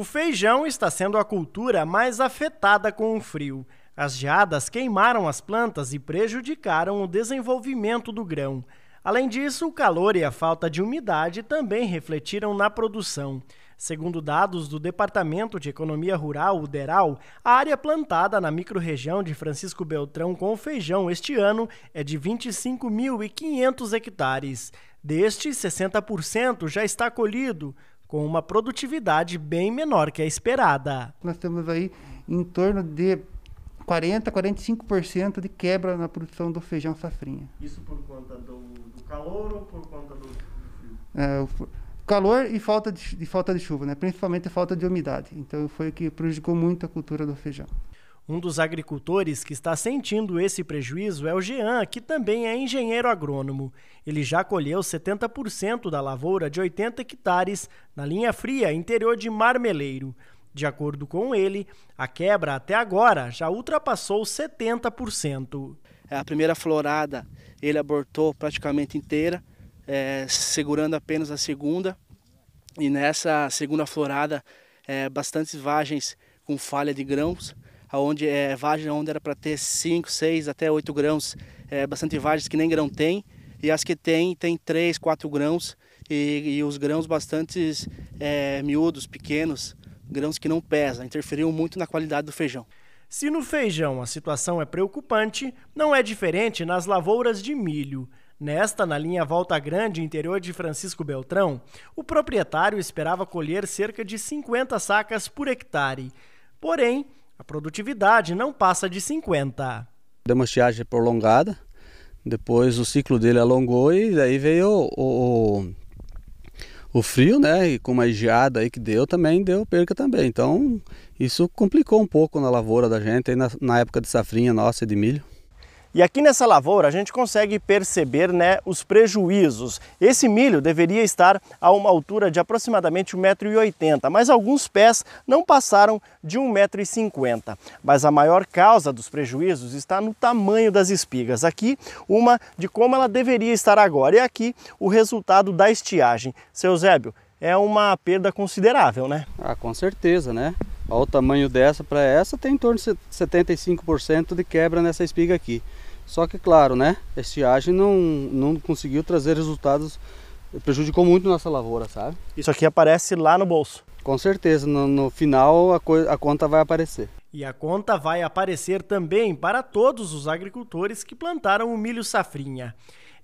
O feijão está sendo a cultura mais afetada com o frio. As geadas queimaram as plantas e prejudicaram o desenvolvimento do grão. Além disso, o calor e a falta de umidade também refletiram na produção. Segundo dados do Departamento de Economia Rural, o DERAL, a área plantada na microrregião de Francisco Beltrão com feijão este ano é de 25.500 hectares. Destes, 60% já está colhido com uma produtividade bem menor que a esperada. Nós temos aí em torno de 40, 45% de quebra na produção do feijão safrinha. Isso por conta do, do calor ou por conta do é, calor e falta de, de, falta de chuva, né? Principalmente falta de umidade. Então foi o que prejudicou muito a cultura do feijão. Um dos agricultores que está sentindo esse prejuízo é o Jean, que também é engenheiro agrônomo. Ele já colheu 70% da lavoura de 80 hectares na linha fria interior de Marmeleiro. De acordo com ele, a quebra até agora já ultrapassou 70%. É, a primeira florada ele abortou praticamente inteira, é, segurando apenas a segunda. E nessa segunda florada, é, bastantes vagens com falha de grãos onde é eh, vagem onde era para ter 5, 6 até 8 grãos, é, bastante vagens que nem grão tem, e as que tem, tem 3, 4 grãos, e, e os grãos bastante é, miúdos, pequenos, grãos que não pesam, interferiu muito na qualidade do feijão. Se no feijão a situação é preocupante, não é diferente nas lavouras de milho. Nesta, na linha Volta Grande, interior de Francisco Beltrão, o proprietário esperava colher cerca de 50 sacas por hectare. Porém, a produtividade não passa de 50. Deu uma prolongada, depois o ciclo dele alongou e daí veio o, o, o frio, né? E com uma geada aí que deu também, deu perca também. Então isso complicou um pouco na lavoura da gente, aí na, na época de safrinha nossa e de milho. E aqui nessa lavoura a gente consegue perceber né, os prejuízos. Esse milho deveria estar a uma altura de aproximadamente 1,80m, mas alguns pés não passaram de 1,50m. Mas a maior causa dos prejuízos está no tamanho das espigas. Aqui uma de como ela deveria estar agora e aqui o resultado da estiagem. Seu Zébio, é uma perda considerável, né? Ah, com certeza, né? Olha o tamanho dessa para essa, tem em torno de 75% de quebra nessa espiga aqui. Só que claro, né? A estiagem não, não conseguiu trazer resultados, prejudicou muito nossa lavoura, sabe? Isso aqui aparece lá no bolso. Com certeza, no, no final a, coisa, a conta vai aparecer. E a conta vai aparecer também para todos os agricultores que plantaram o milho safrinha.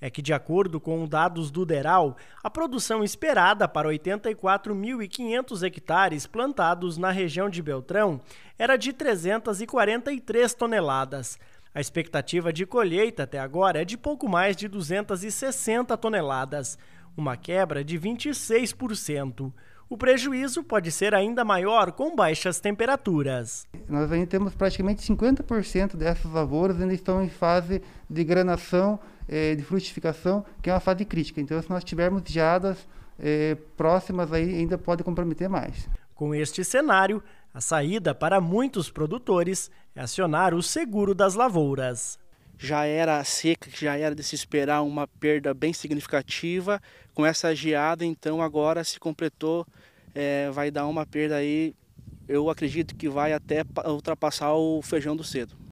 É que, de acordo com dados do DERAL, a produção esperada para 84.500 hectares plantados na região de Beltrão era de 343 toneladas. A expectativa de colheita até agora é de pouco mais de 260 toneladas, uma quebra de 26%. O prejuízo pode ser ainda maior com baixas temperaturas. Nós ainda temos praticamente 50% dessas lavouras ainda estão em fase de granação, eh, de frutificação, que é uma fase crítica. Então, se nós tivermos geadas eh, próximas, aí ainda pode comprometer mais. Com este cenário, a saída para muitos produtores é acionar o seguro das lavouras já era seca, que já era de se esperar uma perda bem significativa. Com essa geada, então, agora se completou, é, vai dar uma perda aí, eu acredito que vai até ultrapassar o feijão do cedo.